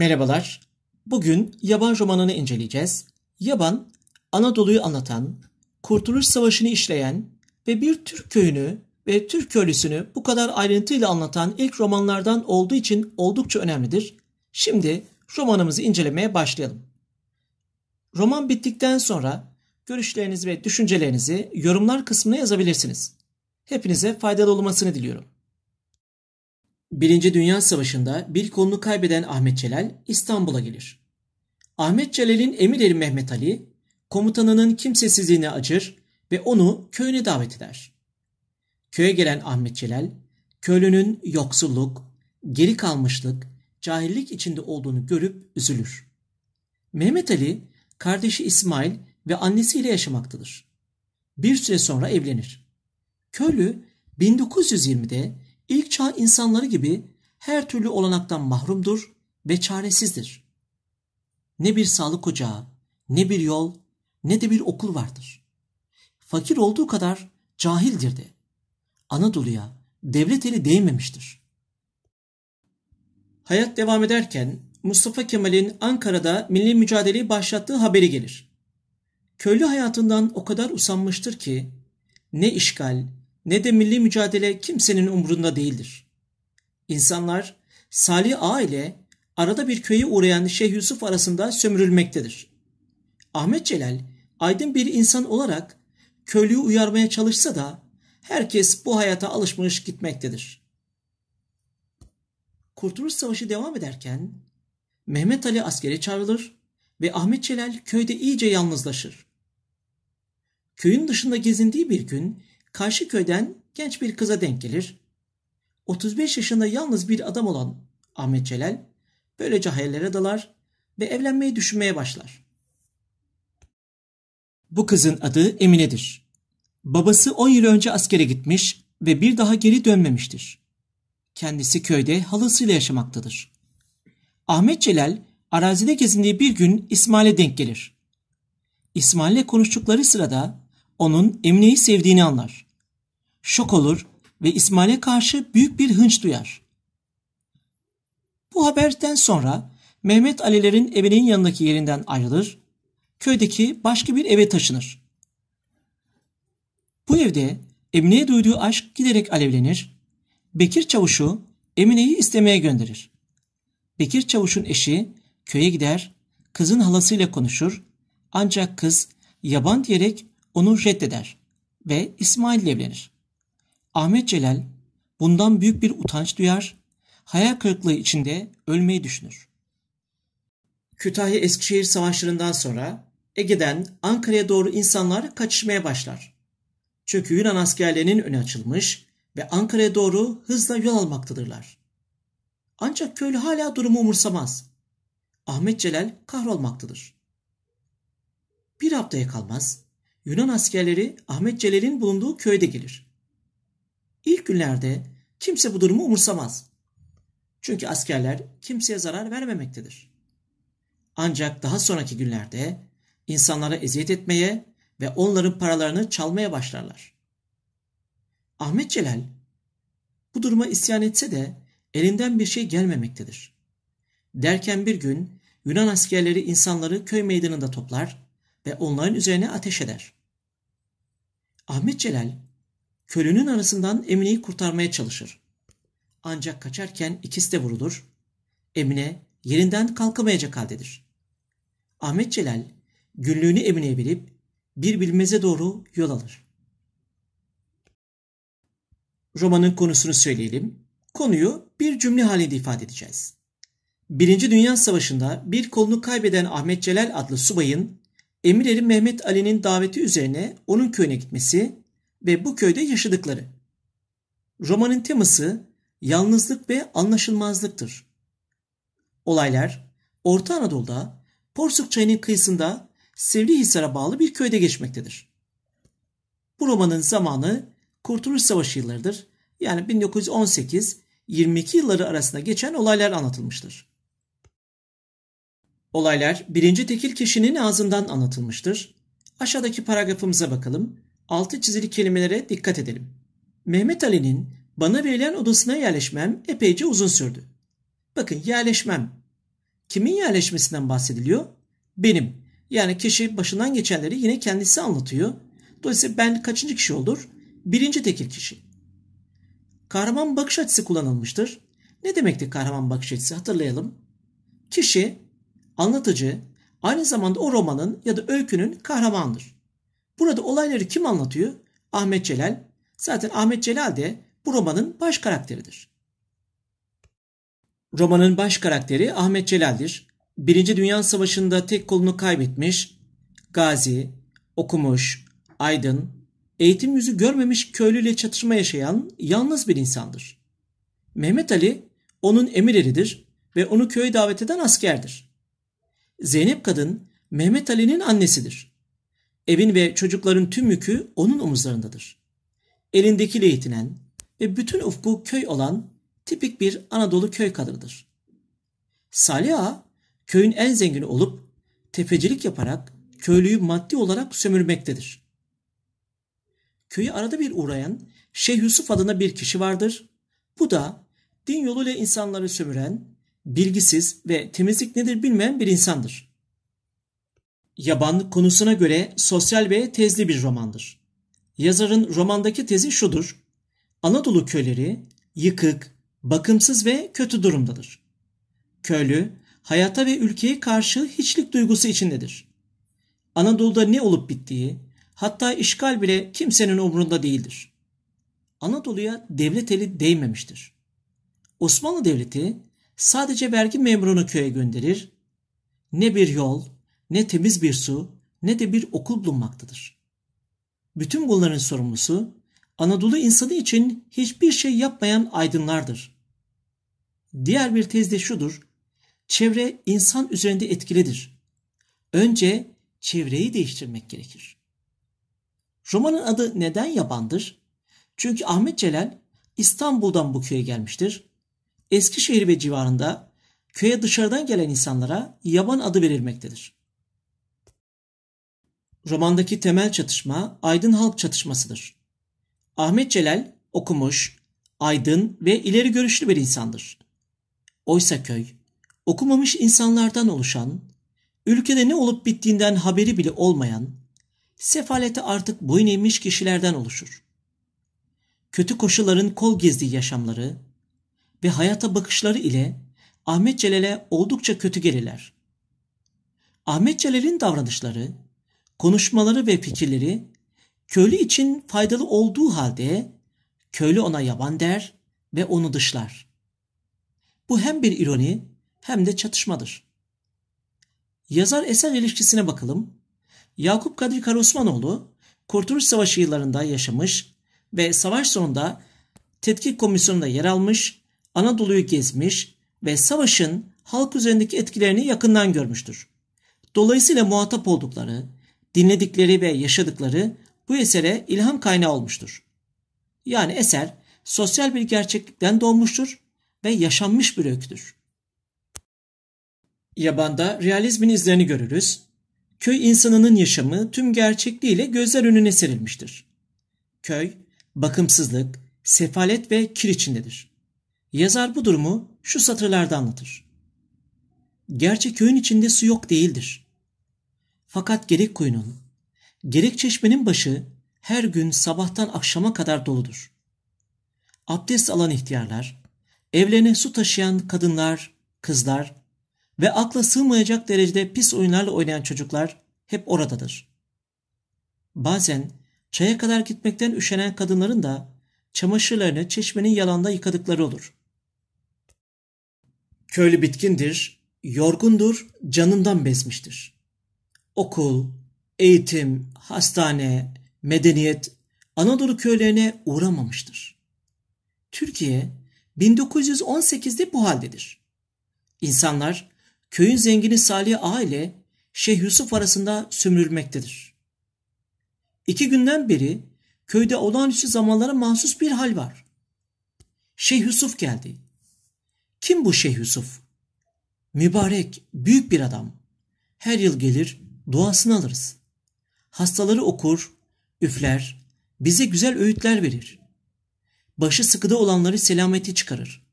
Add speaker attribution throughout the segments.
Speaker 1: Merhabalar. Bugün Yaban romanını inceleyeceğiz. Yaban, Anadolu'yu anlatan, Kurtuluş Savaşı'nı işleyen ve bir Türk köyünü ve Türk köylüsünü bu kadar ayrıntıyla anlatan ilk romanlardan olduğu için oldukça önemlidir. Şimdi romanımızı incelemeye başlayalım. Roman bittikten sonra görüşlerinizi ve düşüncelerinizi yorumlar kısmına yazabilirsiniz. Hepinize faydalı olmasını diliyorum. Birinci Dünya Savaşı'nda bir kolunu kaybeden Ahmet Celal İstanbul'a gelir. Ahmet Celal'in emirleri Mehmet Ali, komutanının kimsesizliğine acır ve onu köyüne davet eder. Köye gelen Ahmet Celal, köylünün yoksulluk, geri kalmışlık, cahillik içinde olduğunu görüp üzülür. Mehmet Ali, kardeşi İsmail ve annesiyle yaşamaktadır. Bir süre sonra evlenir. Köylü 1920'de İlk çağ insanları gibi her türlü olanaktan mahrumdur ve çaresizdir. Ne bir sağlık ocağı, ne bir yol, ne de bir okul vardır. Fakir olduğu kadar cahildir de. Anadolu'ya devlet eli değmemiştir. Hayat devam ederken Mustafa Kemal'in Ankara'da milli mücadeleyi başlattığı haberi gelir. Köylü hayatından o kadar usanmıştır ki ne işgal, ne de milli mücadele kimsenin umrunda değildir. İnsanlar Salih Ağa ile arada bir köye uğrayan Şeyh Yusuf arasında sömürülmektedir. Ahmet Celal aydın bir insan olarak köylüyü uyarmaya çalışsa da herkes bu hayata alışmış gitmektedir. Kurtuluş Savaşı devam ederken Mehmet Ali askere çağrılır ve Ahmet Celal köyde iyice yalnızlaşır. Köyün dışında gezindiği bir gün karşı köyden genç bir kıza denk gelir. 35 yaşında yalnız bir adam olan Ahmet Celal böylece hayallere dalar ve evlenmeyi düşünmeye başlar. Bu kızın adı Emine'dir. Babası 10 yıl önce askere gitmiş ve bir daha geri dönmemiştir. Kendisi köyde halısıyla yaşamaktadır. Ahmet Celal arazide gezindiği bir gün İsmail'e denk gelir. İsmail'le konuştukları sırada onun Emine'yi sevdiğini anlar şok olur ve İsmail'e karşı büyük bir hınç duyar. Bu haberden sonra Mehmet Ali'lerin evinin yanındaki yerinden ayrılır, köydeki başka bir eve taşınır. Bu evde Emine'ye duyduğu aşk giderek alevlenir. Bekir Çavuş'u Emine'yi istemeye gönderir. Bekir Çavuş'un eşi köye gider, kızın halasıyla konuşur ancak kız yaban diyerek onu reddeder ve İsmail ile evlenir. Ahmet Celal bundan büyük bir utanç duyar, hayal kırıklığı içinde ölmeyi düşünür. Kütahya-Eskişehir savaşlarından sonra Ege'den Ankara'ya doğru insanlar kaçışmaya başlar. Çünkü Yunan askerlerinin önü açılmış ve Ankara'ya doğru hızla yol almaktadırlar. Ancak köylü hala durumu umursamaz. Ahmet Celal kahrolmaktadır. Bir haftaya kalmaz Yunan askerleri Ahmet Celal'in bulunduğu köyde gelir. İlk günlerde kimse bu durumu umursamaz. Çünkü askerler kimseye zarar vermemektedir. Ancak daha sonraki günlerde insanlara eziyet etmeye ve onların paralarını çalmaya başlarlar. Ahmet Celal bu duruma isyan etse de elinden bir şey gelmemektedir. Derken bir gün Yunan askerleri insanları köy meydanında toplar ve onların üzerine ateş eder. Ahmet Celal Kölenin arasından Emine'yi kurtarmaya çalışır. Ancak kaçarken ikisi de vurulur. Emine yerinden kalkamayacak haldedir. Ahmet Celal günlüğünü Emine'ye verip bir bilmeze doğru yol alır. Romanın konusunu söyleyelim. Konuyu bir cümle halinde ifade edeceğiz. Birinci Dünya Savaşı'nda bir kolunu kaybeden Ahmet Celal adlı subayın Emireri Mehmet Ali'nin daveti üzerine onun köyüne gitmesi ve bu köyde yaşadıkları. Romanın teması yalnızlık ve anlaşılmazlıktır. Olaylar Orta Anadolu'da Porsuk Çayı'nın kıyısında Sivrihisar'a bağlı bir köyde geçmektedir. Bu romanın zamanı Kurtuluş Savaşı yıllarıdır. Yani 1918-22 yılları arasında geçen olaylar anlatılmıştır. Olaylar birinci tekil kişinin ağzından anlatılmıştır. Aşağıdaki paragrafımıza bakalım altı çizili kelimelere dikkat edelim. Mehmet Ali'nin bana verilen odasına yerleşmem epeyce uzun sürdü. Bakın yerleşmem. Kimin yerleşmesinden bahsediliyor? Benim. Yani kişi başından geçenleri yine kendisi anlatıyor. Dolayısıyla ben kaçıncı kişi olur? Birinci tekil kişi. Kahraman bakış açısı kullanılmıştır. Ne demekti kahraman bakış açısı hatırlayalım. Kişi, anlatıcı, aynı zamanda o romanın ya da öykünün kahramandır. Burada olayları kim anlatıyor? Ahmet Celal. Zaten Ahmet Celal de bu romanın baş karakteridir. Romanın baş karakteri Ahmet Celal'dir. Birinci Dünya Savaşı'nda tek kolunu kaybetmiş, gazi, okumuş, aydın, eğitim yüzü görmemiş köylüyle çatışma yaşayan yalnız bir insandır. Mehmet Ali onun emir eridir ve onu köye davet eden askerdir. Zeynep kadın Mehmet Ali'nin annesidir. Evin ve çocukların tüm yükü onun omuzlarındadır. Elindekiyle yetinen ve bütün ufku köy olan tipik bir Anadolu köy kadınıdır. Salih Ağa, köyün en zengini olup tepecilik yaparak köylüyü maddi olarak sömürmektedir. Köyü arada bir uğrayan Şeyh Yusuf adına bir kişi vardır. Bu da din yoluyla insanları sömüren, bilgisiz ve temizlik nedir bilmeyen bir insandır. Yabanlık konusuna göre sosyal ve tezli bir romandır. Yazarın romandaki tezi şudur. Anadolu köyleri yıkık, bakımsız ve kötü durumdadır. Köylü, hayata ve ülkeye karşı hiçlik duygusu içindedir. Anadolu'da ne olup bittiği, hatta işgal bile kimsenin umurunda değildir. Anadolu'ya devlet eli değmemiştir. Osmanlı Devleti sadece vergi memurunu köye gönderir, ne bir yol, ne temiz bir su ne de bir okul bulunmaktadır. Bütün bunların sorumlusu Anadolu insanı için hiçbir şey yapmayan aydınlardır. Diğer bir tez de şudur. Çevre insan üzerinde etkilidir. Önce çevreyi değiştirmek gerekir. Romanın adı neden yabandır? Çünkü Ahmet Celal İstanbul'dan bu köye gelmiştir. Eskişehir ve civarında köye dışarıdan gelen insanlara yaban adı verilmektedir romandaki temel çatışma aydın halk çatışmasıdır. Ahmet Celal okumuş, aydın ve ileri görüşlü bir insandır. Oysa köy, okumamış insanlardan oluşan, ülkede ne olup bittiğinden haberi bile olmayan, sefalete artık boyun eğmiş kişilerden oluşur. Kötü koşulların kol gezdiği yaşamları ve hayata bakışları ile Ahmet Celal'e oldukça kötü gelirler. Ahmet Celal'in davranışları konuşmaları ve fikirleri köylü için faydalı olduğu halde köylü ona yaban der ve onu dışlar. Bu hem bir ironi hem de çatışmadır. Yazar eser ilişkisine bakalım. Yakup Kadri Karosmanoğlu Kurtuluş Savaşı yıllarında yaşamış ve savaş sonunda tetkik komisyonunda yer almış, Anadolu'yu gezmiş ve savaşın halk üzerindeki etkilerini yakından görmüştür. Dolayısıyla muhatap oldukları, dinledikleri ve yaşadıkları bu esere ilham kaynağı olmuştur. Yani eser sosyal bir gerçeklikten doğmuştur ve yaşanmış bir öyküdür. Yabanda realizmin izlerini görürüz. Köy insanının yaşamı tüm gerçekliğiyle gözler önüne serilmiştir. Köy, bakımsızlık, sefalet ve kir içindedir. Yazar bu durumu şu satırlarda anlatır. Gerçi köyün içinde su yok değildir. Fakat gerek kuyunun, gerek çeşmenin başı her gün sabahtan akşama kadar doludur. Abdest alan ihtiyarlar, evlerine su taşıyan kadınlar, kızlar ve akla sığmayacak derecede pis oyunlarla oynayan çocuklar hep oradadır. Bazen çaya kadar gitmekten üşenen kadınların da çamaşırlarını çeşmenin yalanda yıkadıkları olur. Köylü bitkindir, yorgundur, canından bezmiştir okul, eğitim, hastane, medeniyet Anadolu köylerine uğramamıştır. Türkiye 1918'de bu haldedir. İnsanlar köyün zengini Salih Ağa ile Şeyh Yusuf arasında sömürülmektedir. İki günden beri köyde olağanüstü zamanlara mahsus bir hal var. Şeyh Yusuf geldi. Kim bu Şeyh Yusuf? Mübarek, büyük bir adam. Her yıl gelir, duasını alırız. Hastaları okur, üfler, bize güzel öğütler verir. Başı sıkıda olanları selameti çıkarır.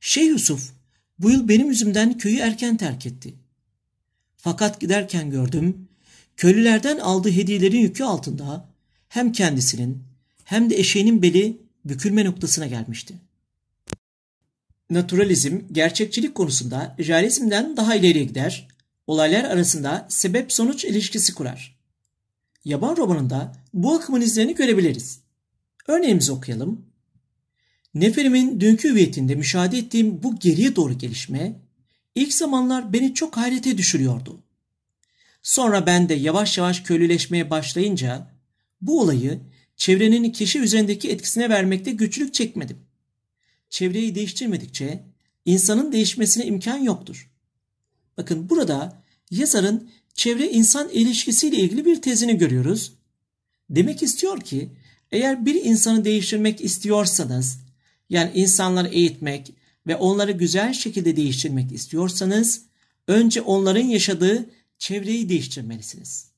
Speaker 1: Şeyh Yusuf bu yıl benim yüzümden köyü erken terk etti. Fakat giderken gördüm, köylülerden aldığı hediyelerin yükü altında hem kendisinin hem de eşeğinin beli bükülme noktasına gelmişti. Naturalizm, gerçekçilik konusunda realizmden daha ileriye gider olaylar arasında sebep-sonuç ilişkisi kurar. Yaban romanında bu akımın izlerini görebiliriz. Örneğimizi okuyalım. Neferimin dünkü hüviyetinde müşahede ettiğim bu geriye doğru gelişme ilk zamanlar beni çok hayrete düşürüyordu. Sonra ben de yavaş yavaş köylüleşmeye başlayınca bu olayı çevrenin kişi üzerindeki etkisine vermekte güçlük çekmedim. Çevreyi değiştirmedikçe insanın değişmesine imkan yoktur. Bakın burada yazarın çevre insan ilişkisiyle ilgili bir tezini görüyoruz. Demek istiyor ki eğer bir insanı değiştirmek istiyorsanız yani insanları eğitmek ve onları güzel şekilde değiştirmek istiyorsanız önce onların yaşadığı çevreyi değiştirmelisiniz.